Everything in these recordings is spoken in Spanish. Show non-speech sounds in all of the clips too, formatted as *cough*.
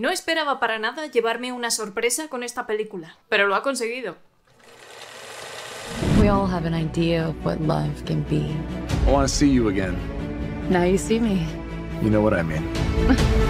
No esperaba para nada llevarme una sorpresa con esta película, pero lo ha conseguido. We all have an idea of what love can be. I want to see you again. Now you see me. You know what I mean. *laughs*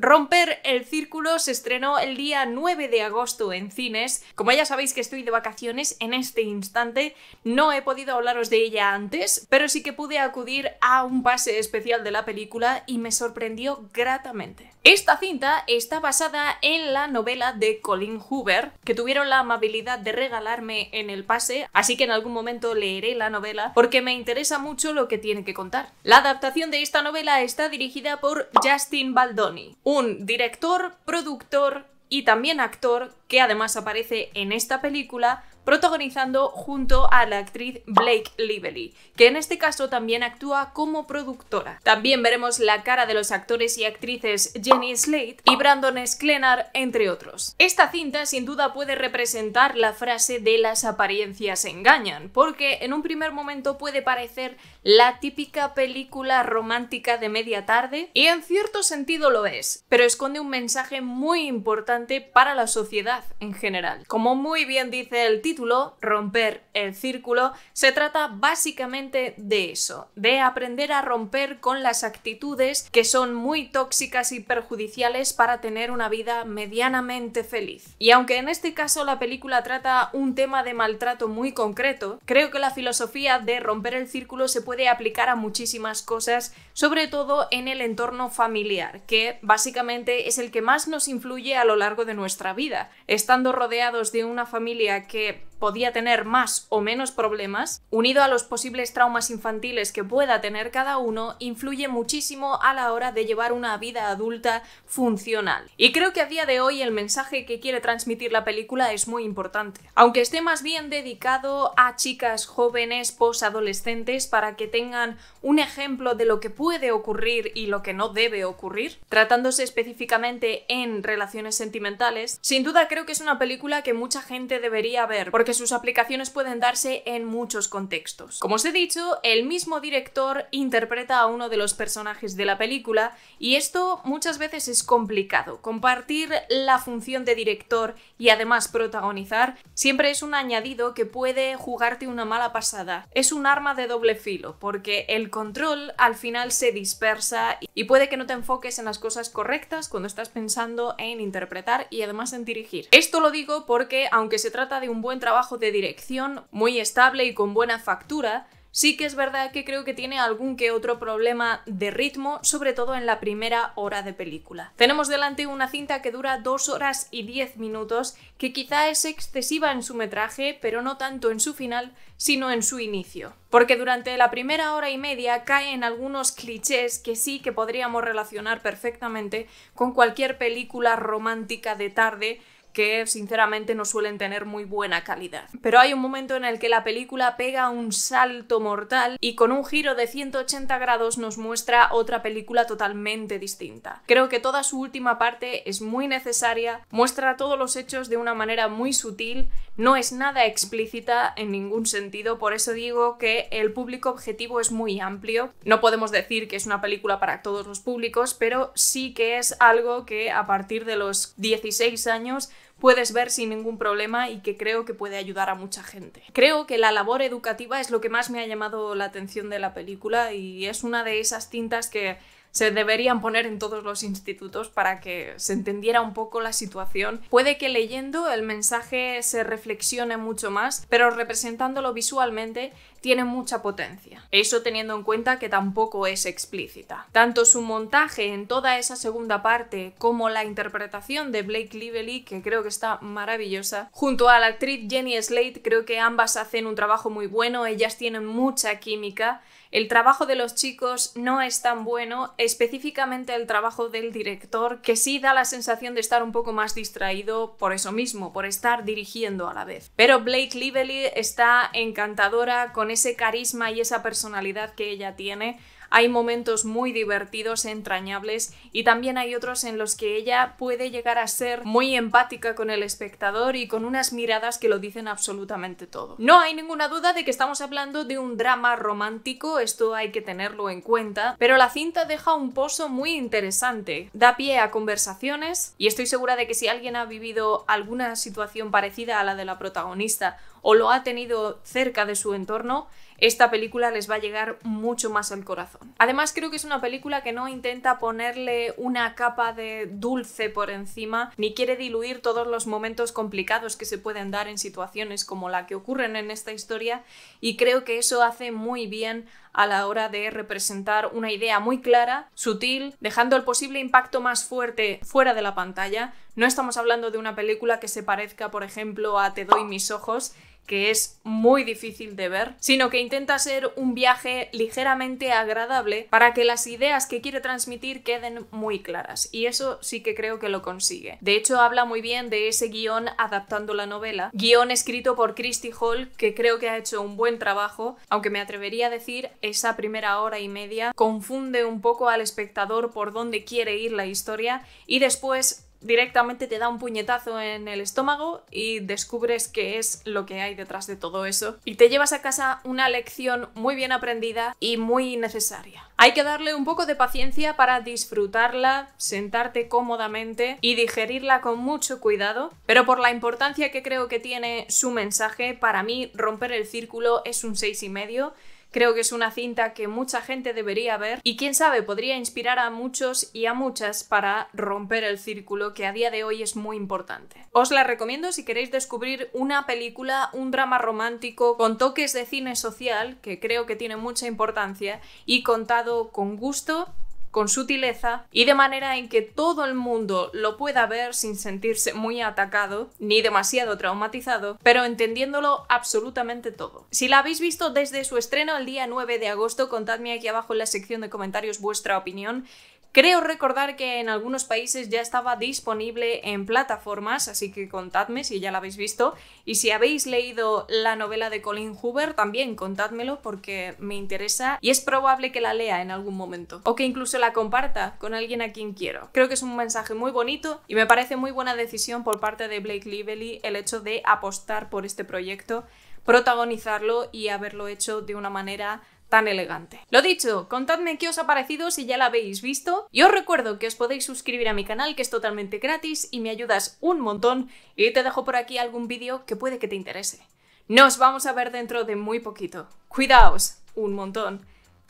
Romper el Círculo se estrenó el día 9 de agosto en cines. Como ya sabéis que estoy de vacaciones en este instante, no he podido hablaros de ella antes, pero sí que pude acudir a un pase especial de la película y me sorprendió gratamente. Esta cinta está basada en la novela de Colin Hoover, que tuvieron la amabilidad de regalarme en el pase, así que en algún momento leeré la novela porque me interesa mucho lo que tiene que contar. La adaptación de esta novela está dirigida por Justin Baldoni, un director, productor y también actor que además aparece en esta película protagonizando junto a la actriz Blake Lively, que en este caso también actúa como productora. También veremos la cara de los actores y actrices Jenny Slate y Brandon Sklenar, entre otros. Esta cinta sin duda puede representar la frase de las apariencias engañan, porque en un primer momento puede parecer la típica película romántica de media tarde, y en cierto sentido lo es, pero esconde un mensaje muy importante para la sociedad en general. Como muy bien dice el título, Romper el Círculo, se trata básicamente de eso, de aprender a romper con las actitudes que son muy tóxicas y perjudiciales para tener una vida medianamente feliz. Y aunque en este caso la película trata un tema de maltrato muy concreto, creo que la filosofía de romper el círculo se puede aplicar a muchísimas cosas, sobre todo en el entorno familiar, que básicamente es el que más nos influye a lo largo de nuestra vida. Estando rodeados de una familia que podía tener más o menos problemas, unido a los posibles traumas infantiles que pueda tener cada uno, influye muchísimo a la hora de llevar una vida adulta funcional. Y creo que a día de hoy el mensaje que quiere transmitir la película es muy importante, aunque esté más bien dedicado a chicas jóvenes posadolescentes para que tengan un ejemplo de lo que puede ocurrir y lo que no debe ocurrir, tratándose específicamente en relaciones sentimentales. Sin duda creo que es una película que mucha gente debería ver porque sus aplicaciones pueden darse en muchos contextos. Como os he dicho, el mismo director interpreta a uno de los personajes de la película y esto muchas veces es complicado. Compartir la función de director y además protagonizar siempre es un añadido que puede jugarte una mala pasada. Es un arma de doble filo, porque el control al final se dispersa y puede que no te enfoques en las cosas correctas cuando estás pensando en interpretar y además en dirigir. Esto lo digo porque aunque se trata de un buen trabajo de dirección muy estable y con buena factura, sí que es verdad que creo que tiene algún que otro problema de ritmo, sobre todo en la primera hora de película. Tenemos delante una cinta que dura dos horas y 10 minutos, que quizá es excesiva en su metraje, pero no tanto en su final, sino en su inicio. Porque durante la primera hora y media caen algunos clichés que sí que podríamos relacionar perfectamente con cualquier película romántica de tarde, que sinceramente no suelen tener muy buena calidad. Pero hay un momento en el que la película pega un salto mortal y con un giro de 180 grados nos muestra otra película totalmente distinta. Creo que toda su última parte es muy necesaria, muestra todos los hechos de una manera muy sutil, no es nada explícita en ningún sentido, por eso digo que el público objetivo es muy amplio. No podemos decir que es una película para todos los públicos, pero sí que es algo que a partir de los 16 años puedes ver sin ningún problema y que creo que puede ayudar a mucha gente. Creo que la labor educativa es lo que más me ha llamado la atención de la película y es una de esas tintas que se deberían poner en todos los institutos para que se entendiera un poco la situación. Puede que leyendo el mensaje se reflexione mucho más, pero representándolo visualmente tiene mucha potencia. Eso teniendo en cuenta que tampoco es explícita. Tanto su montaje en toda esa segunda parte como la interpretación de Blake Lively, que creo que está maravillosa, junto a la actriz Jenny Slate, creo que ambas hacen un trabajo muy bueno, ellas tienen mucha química. El trabajo de los chicos no es tan bueno, específicamente el trabajo del director, que sí da la sensación de estar un poco más distraído por eso mismo, por estar dirigiendo a la vez. Pero Blake Lively está encantadora con con ese carisma y esa personalidad que ella tiene, hay momentos muy divertidos, entrañables y también hay otros en los que ella puede llegar a ser muy empática con el espectador y con unas miradas que lo dicen absolutamente todo. No hay ninguna duda de que estamos hablando de un drama romántico, esto hay que tenerlo en cuenta, pero la cinta deja un pozo muy interesante, da pie a conversaciones y estoy segura de que si alguien ha vivido alguna situación parecida a la de la protagonista o lo ha tenido cerca de su entorno, esta película les va a llegar mucho más al corazón. Además creo que es una película que no intenta ponerle una capa de dulce por encima, ni quiere diluir todos los momentos complicados que se pueden dar en situaciones como la que ocurren en esta historia, y creo que eso hace muy bien a la hora de representar una idea muy clara, sutil, dejando el posible impacto más fuerte fuera de la pantalla. No estamos hablando de una película que se parezca, por ejemplo, a Te doy mis ojos, que es muy difícil de ver, sino que intenta ser un viaje ligeramente agradable para que las ideas que quiere transmitir queden muy claras. Y eso sí que creo que lo consigue. De hecho, habla muy bien de ese guión adaptando la novela, guión escrito por Christy Hall, que creo que ha hecho un buen trabajo, aunque me atrevería a decir esa primera hora y media confunde un poco al espectador por dónde quiere ir la historia y después directamente te da un puñetazo en el estómago y descubres qué es lo que hay detrás de todo eso y te llevas a casa una lección muy bien aprendida y muy necesaria. Hay que darle un poco de paciencia para disfrutarla, sentarte cómodamente y digerirla con mucho cuidado, pero por la importancia que creo que tiene su mensaje, para mí romper el círculo es un seis y medio Creo que es una cinta que mucha gente debería ver y quién sabe, podría inspirar a muchos y a muchas para romper el círculo que a día de hoy es muy importante. Os la recomiendo si queréis descubrir una película, un drama romántico con toques de cine social, que creo que tiene mucha importancia, y contado con gusto con sutileza y de manera en que todo el mundo lo pueda ver sin sentirse muy atacado ni demasiado traumatizado, pero entendiéndolo absolutamente todo. Si la habéis visto desde su estreno el día 9 de agosto, contadme aquí abajo en la sección de comentarios vuestra opinión Creo recordar que en algunos países ya estaba disponible en plataformas, así que contadme si ya la habéis visto. Y si habéis leído la novela de Colin Hoover, también contádmelo porque me interesa y es probable que la lea en algún momento. O que incluso la comparta con alguien a quien quiero. Creo que es un mensaje muy bonito y me parece muy buena decisión por parte de Blake Lively el hecho de apostar por este proyecto, protagonizarlo y haberlo hecho de una manera tan elegante. Lo dicho, contadme qué os ha parecido si ya la habéis visto y os recuerdo que os podéis suscribir a mi canal que es totalmente gratis y me ayudas un montón y te dejo por aquí algún vídeo que puede que te interese. Nos vamos a ver dentro de muy poquito. Cuidaos un montón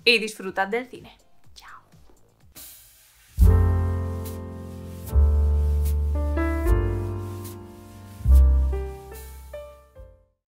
y disfrutad del cine.